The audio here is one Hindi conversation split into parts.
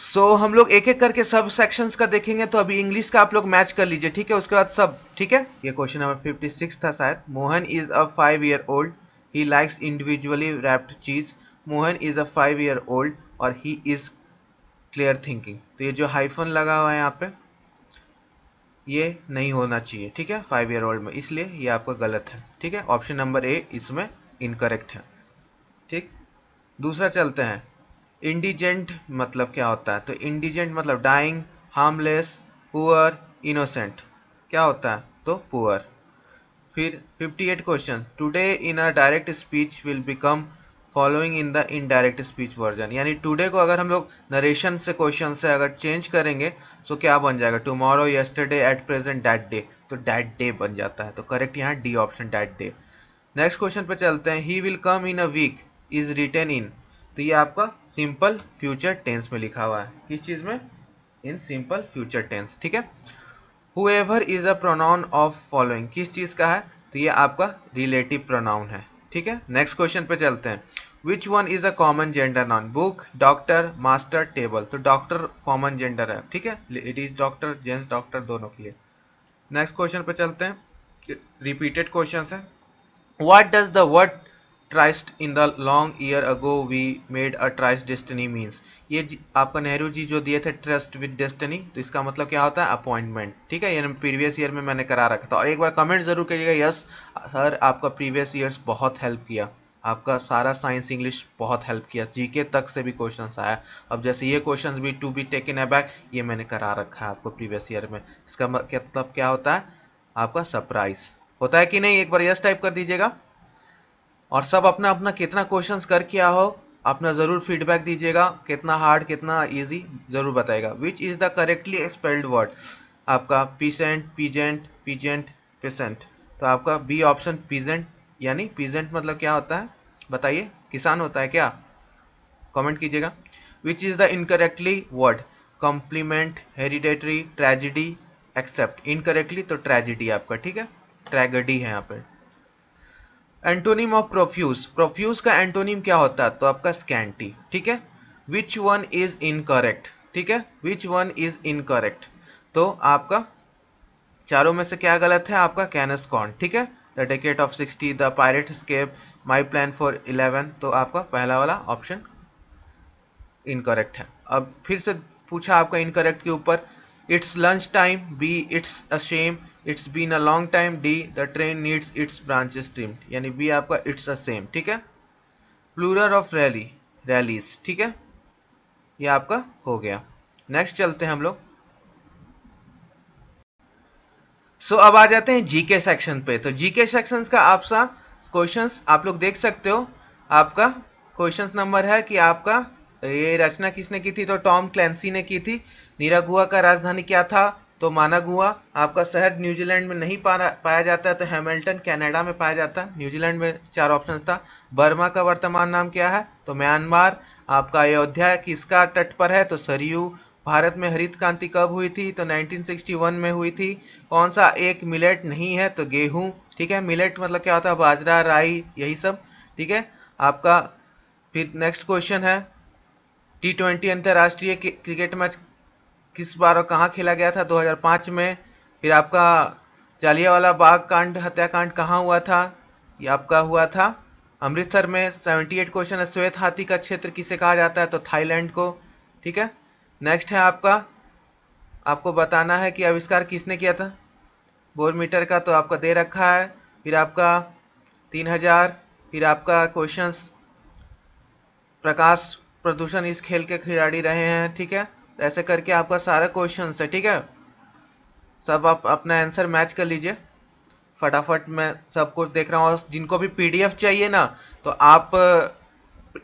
सो so, हम लोग एक एक करके सब सेक्शंस का देखेंगे तो अभी इंग्लिश का आप लोग मैच कर लीजिए ठीक है उसके बाद सब ठीक है ये क्वेश्चन नंबर 56 था शायद Mohan is a five year old he likes individually wrapped cheese Mohan is a five year old और ही इज क्लियर थिंकिंग तो ये जो हाइफन लगा हुआ है यहाँ पे ये नहीं होना चाहिए ठीक है फाइव ईयर ओल्ड में इसलिए ये आपका गलत है ठीक है ऑप्शन नंबर ए इसमें इनकरेक्ट है ठीक दूसरा चलते हैं इंडिजेंट मतलब क्या होता है तो इंडिजेंट मतलब डाइंग हार्मलेस पुअर इनोसेंट क्या होता है तो पुअर फिर 58 question today in a direct speech will become following in the indirect speech version यानी टुडे को अगर हम लोग नरेशन से क्वेश्चन से अगर चेंज करेंगे तो क्या बन जाएगा tomorrow yesterday at present that day तो डैट डे बन जाता है तो करेक्ट यहाँ D option that day next question पे चलते हैं he will come in a week is return in तो ये आपका सिंपल फ्यूचर टेंस में लिखा हुआ है किस चीज में इन सिंपल फ्यूचर टेंस ठीक है however is a pronoun of following किस चीज का है तो ये आपका रिलेटिव प्रोनाउन है ठीक है नेक्स्ट क्वेश्चन पे चलते हैं which one is a common gender noun book doctor master table तो डॉक्टर कॉमन जेंडर है ठीक है लेडीज डॉक्टर जेंट्स डॉक्टर दोनों के लिए नेक्स्ट क्वेश्चन पे चलते हैं रिपीटेड क्वेश्चन है what does the word tryst in the long year ago we made a tryst destiny means ये आपका नेहरू जी जो दिए थे ट्रस्ट विद डेस्टनी तो इसका मतलब क्या होता है अपॉइंटमेंट ठीक है यानी प्रीवियस ईयर में मैंने करा रखा था और एक बार कमेंट जरूर करिएगा यस सर आपका प्रीवियस ईयर्स बहुत हेल्प किया आपका सारा साइंस इंग्लिश बहुत हेल्प किया जीके तक से भी क्वेश्चंस आया अब जैसे ये क्वेश्चंस भी to be taken aback ये मैंने करा रखा है आपको प्रीवियस ईयर में इसका मतलब क्या होता है आपका सरप्राइज होता है कि नहीं एक बार यस टाइप कर दीजिएगा और सब अपना अपना कितना क्वेश्चंस कर किया हो अपना ज़रूर फीडबैक दीजिएगा कितना हार्ड कितना इजी ज़रूर बताएगा which is the correctly expelled word आपका पीसेंट पीजेंट पीजेंट पीसेंट तो आपका बी ऑप्शन पीजेंट यानी पीजेंट मतलब क्या होता है बताइए किसान होता है क्या कमेंट कीजिएगा which is the incorrectly word compliment hereditary tragedy except incorrectly तो ट्रेजिडी आपका ठीक है ट्रेगडी है यहाँ पर एंटोनिम ऑफ प्रोफ्यूज प्रोफ्यूज का एंटोनिम क्या होता है तो आपका स्कैंटी ठीक है विच वन इज इनकरेक्ट ठीक है विच वन इज इनकरेक्ट तो आपका चारों में से क्या गलत है आपका कैनस्कॉन ठीक है the decade of sixty the pirate escape my plan for eleven तो आपका पहला वाला ऑप्शन इनकरेक्ट है अब फिर से पूछा आपका इनकरेक्ट के ऊपर it's lunch time B it's a same it's been a long time D the train needs its branches trim यानी बी आपका इट्स अ सेम ठीक है प्लूरल ऑफ रैली रैलीज ठीक है ये आपका हो गया नेक्स्ट चलते हैं हम लोग सो so, अब आ जाते हैं जीके सेक्शन पे तो जीके सेक्शन का आपका क्वेश्चंस आप लोग देख सकते हो आपका क्वेश्चंस नंबर है कि आपका ये रचना किसने की थी तो टॉम क्लैंसी ने की थी नीरागुआ का राजधानी क्या था तो मानागुआ आपका शहर न्यूजीलैंड में नहीं पाया जाता है तो हैमिल्टन कनाडा में पाया जाता है न्यूजीलैंड में चार ऑप्शन था बर्मा का वर्तमान नाम क्या है तो म्यांमार आपका अयोध्या किसका तट पर है तो सरयू भारत में हरित क्रांति कब हुई थी तो 1961 में हुई थी कौन सा एक मिलेट नहीं है तो गेहूं ठीक है मिलेट मतलब क्या होता है बाजरा राई यही सब ठीक है आपका फिर नेक्स्ट क्वेश्चन है टी ट्वेंटी अंतर्राष्ट्रीय क्रिकेट मैच किस बार और कहाँ खेला गया था 2005 में फिर आपका जालियावाला बाग कांड हत्याकांड कहाँ हुआ था ये आपका हुआ था अमृतसर में 78 क्वेश्चन श्वेत हाथी का क्षेत्र किसे कहा जाता है तो थाईलैंड को ठीक है नेक्स्ट है आपका आपको बताना है कि आविष्कार किसने किया था बोर मीटर का तो आपका दे रखा है फिर आपका तीन हज़ार फिर आपका क्वेश्चन प्रकाश प्रदूषण इस खेल के खिलाड़ी रहे हैं ठीक है ऐसे करके आपका सारा क्वेश्चन है ठीक है सब आप अपना आंसर मैच कर लीजिए फटाफट मैं सब कुछ देख रहा हूँ और जिनको भी पीडीएफ चाहिए ना तो आप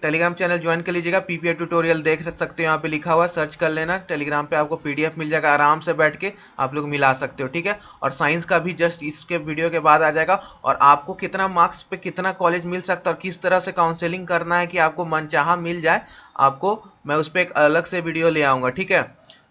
टेलीग्राम चैनल ज्वाइन कर लीजिएगा पीपीए ट्यूटोरियल देख सकते हो यहाँ पे लिखा हुआ सर्च कर लेना टेलीग्राम पे आपको पीडीएफ मिल जाएगा आराम से बैठ के आप लोग मिला सकते हो ठीक है और साइंस का भी जस्ट इसके वीडियो के बाद आ जाएगा और आपको कितना मार्क्स पे कितना कॉलेज मिल सकता है और किस तरह से काउंसिलिंग करना है कि आपको मनचाहा मिल जाए आपको मैं उस पर एक अलग से वीडियो ले आऊँगा ठीक है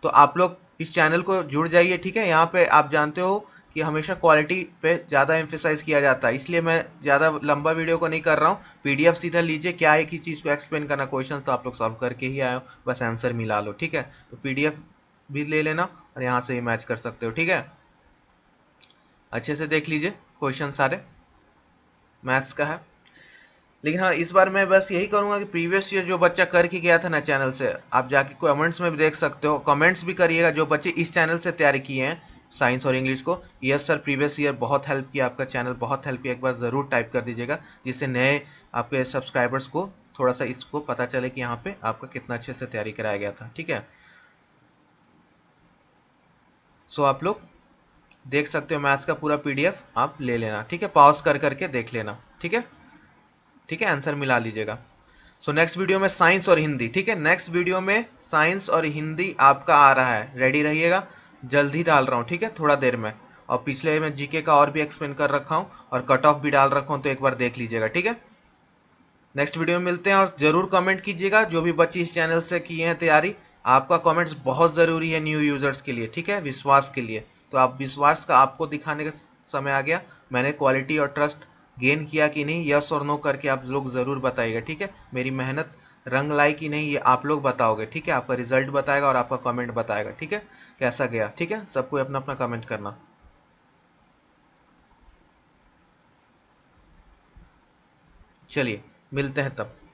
तो आप लोग इस चैनल को जुड़ जाइए ठीक है यहाँ पर आप जानते हो कि हमेशा क्वालिटी पे ज़्यादा एम्फेसाइज किया जाता है इसलिए मैं ज़्यादा लंबा वीडियो को नहीं कर रहा हूँ पीडीएफ सीधा लीजिए क्या एक ही चीज़ को एक्सप्लेन करना क्वेश्चन तो आप लोग सॉल्व करके ही आए हो बस आंसर मिला लो ठीक है तो पीडीएफ भी ले लेना और यहाँ से मैच कर सकते हो ठीक है अच्छे से देख लीजिए क्वेश्चन सारे मैथ्स का है लेकिन हाँ इस बार मैं बस यही करूँगा कि प्रीवियस ईयर जो बच्चा करके गया था ना चैनल से आप जाके कमेंट्स में भी देख सकते हो कमेंट्स भी करिएगा जो बच्चे इस चैनल से तैयारी किए हैं साइंस और इंग्लिश को यस सर प्रीवियस ईयर बहुत हेल्प किया आपका चैनल बहुत हेल्प किया एक बार ज़रूर टाइप कर दीजिएगा जिससे नए आपके सब्सक्राइबर्स को थोड़ा सा इसको पता चले कि यहाँ पे आपका कितना अच्छे से तैयारी कराया गया था ठीक है सो so, आप लोग देख सकते हो मैथ्स का पूरा पीडीएफ आप ले लेना ठीक है पॉज कर करके देख लेना ठीक है ठीक है आंसर मिला लीजिएगा सो नेक्स्ट वीडियो में साइंस और हिंदी ठीक है नेक्स्ट वीडियो में साइंस और हिंदी आपका आ रहा है रेडी रहिएगा जल्द ही डाल रहा हूँ ठीक है थोड़ा देर में और पिछले में जीके का और भी एक्सप्लेन कर रखा हूँ और कट ऑफ भी डाल रखा हूँ तो एक बार देख लीजिएगा ठीक है नेक्स्ट वीडियो में मिलते हैं और ज़रूर कमेंट कीजिएगा जो भी बच्चे इस चैनल से किए हैं तैयारी आपका कमेंट्स बहुत ज़रूरी है न्यू यूज़र्स के लिए ठीक है विश्वास के लिए तो आप विश्वास का आपको दिखाने का समय आ गया मैंने क्वालिटी और ट्रस्ट गेन किया कि नहीं यस और नो करके आप लोग ज़रूर बताइएगा ठीक है मेरी मेहनत रंग लाई कि नहीं ये आप लोग बताओगे ठीक है आपका रिजल्ट बताएगा और आपका कमेंट बताएगा ठीक है कैसा गया ठीक है सबको अपना अपना कमेंट करना चलिए मिलते हैं तब